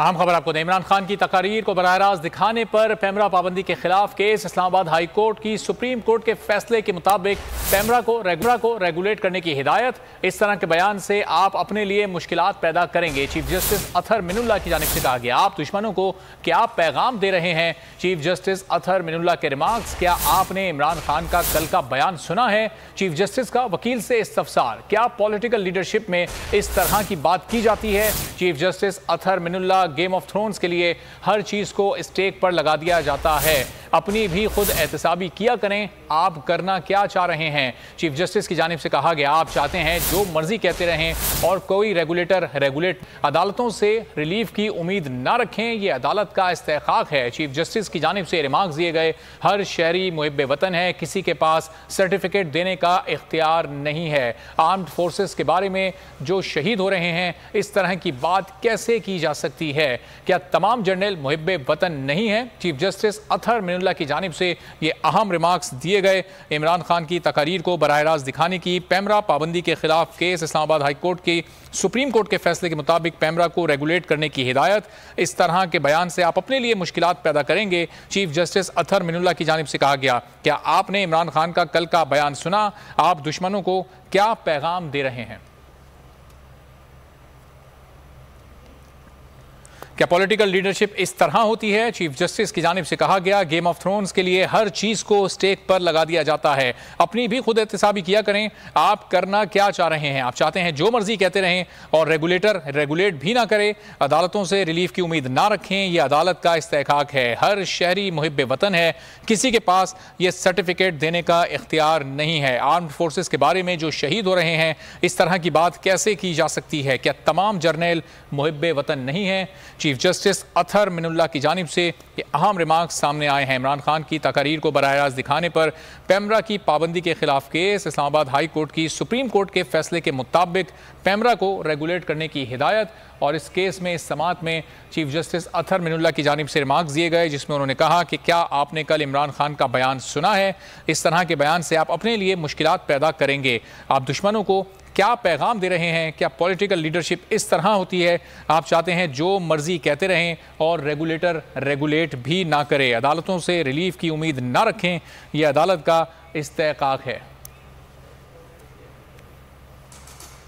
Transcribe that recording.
अहम खबर आपको इमरान खान की तकारीर को बरह रास्त दिखाने पर पैमरा पाबंदी के खिलाफ केस इस्लामाबाद हाई कोर्ट की सुप्रीम कोर्ट के फैसले के मुताबिक पैमरा को रेगुरा को रेगुलेट करने की हिदायत इस तरह के बयान से आप अपने लिए मुश्किल पैदा करेंगे चीफ जस्टिस अथर मिनुल्ला की जानब से कहा गया आप दुश्मनों को क्या पैगाम दे रहे हैं चीफ जस्टिस अथर मिनुल्ला के रिमार्क्स क्या आपने इमरान खान का कल का बयान सुना है चीफ जस्टिस का वकील से इस्तफसार क्या पॉलिटिकल लीडरशिप में इस तरह की बात की जाती है chief justice Athar Minallah Game of Thrones के लिए हर चीज़ को स्टेक पर लगा दिया जाता है अपनी भी खुद एहतसाबी किया करें आप करना क्या चाह रहे हैं चीफ जस्टिस की जानब से कहा गया आप चाहते हैं जो मर्जी कहते रहें और कोई रेगुलेटर रेगुलेट अदालतों से रिलीफ की उम्मीद ना रखें यह अदालत का इस्तेक है चीफ जस्टिस की जानब से रिमार्क दिए गए हर शहरी मुहब वतन है किसी के पास सर्टिफिकेट देने का इख्तियार नहीं है आर्म्ड फोर्सेस के बारे में जो शहीद हो रहे हैं इस तरह की बात कैसे की जा सकती है क्या तमाम जनरल मुहब वतन नहीं है चीफ जस्टिस अथर मिनल बिरला की जानब से ये अहम रिमार्क्स दिए गए इमरान खान की तकारीर को बरह रास्त दिखाने की पैमरा पाबंदी के खिलाफ केस इस्लामाबाद हाईकोर्ट की सुप्रीम कोर्ट के फैसले के मुताबिक पैमरा को रेगुलेट करने की हिदायत इस तरह के बयान से आप अपने लिए मुश्किल पैदा करेंगे चीफ जस्टिस अथर मिनुल्ला की जानब से कहा गया क्या आपने इमरान खान का कल का बयान सुना आप दुश्मनों को क्या पैगाम दे रहे हैं क्या पॉलिटिकल लीडरशिप इस तरह होती है चीफ जस्टिस की जानब से कहा गया गेम ऑफ थ्रोन्स के लिए हर चीज़ को स्टेक पर लगा दिया जाता है अपनी भी खुद एहतसाबी किया करें आप करना क्या चाह रहे हैं आप चाहते हैं जो मर्जी कहते रहें और रेगुलेटर रेगुलेट भी ना करें अदालतों से रिलीफ की उम्मीद ना रखें यह अदालत का इस्तेकाक है हर शहरी मुहब वतन है किसी के पास ये सर्टिफिकेट देने का इख्तियार नहीं है आर्म्ड फोर्सेज के बारे में जो शहीद हो रहे हैं इस तरह की बात कैसे की जा सकती है क्या तमाम जर्नल मुहब वतन नहीं है चीफ जस्टिस अथर मिनुल्ला की जानब से ये अहम रिमार्क्स सामने आए हैं इमरान खान की तकारीर को बरह रास्त दिखाने पर पैमरा की पाबंदी के खिलाफ केस इस्लामाबाद हाई कोर्ट की सुप्रीम कोर्ट के फैसले के मुताबिक पैमरा को रेगुलेट करने की हिदायत और इस केस में इस समात में चीफ जस्टिस अथर मिनुल्ला की जानब से रिमार्क दिए गए जिसमें उन्होंने कहा कि क्या आपने कल इमरान खान का बयान सुना है इस तरह के बयान से आप अपने लिए मुश्किल पैदा करेंगे आप दुश्मनों को क्या पैगाम दे रहे हैं क्या पॉलिटिकल लीडरशिप इस तरह होती है आप चाहते हैं जो मर्जी कहते रहें और रेगुलेटर रेगुलेट भी ना करे अदालतों से रिलीफ की उम्मीद ना रखें यह अदालत का इस्तेकाक है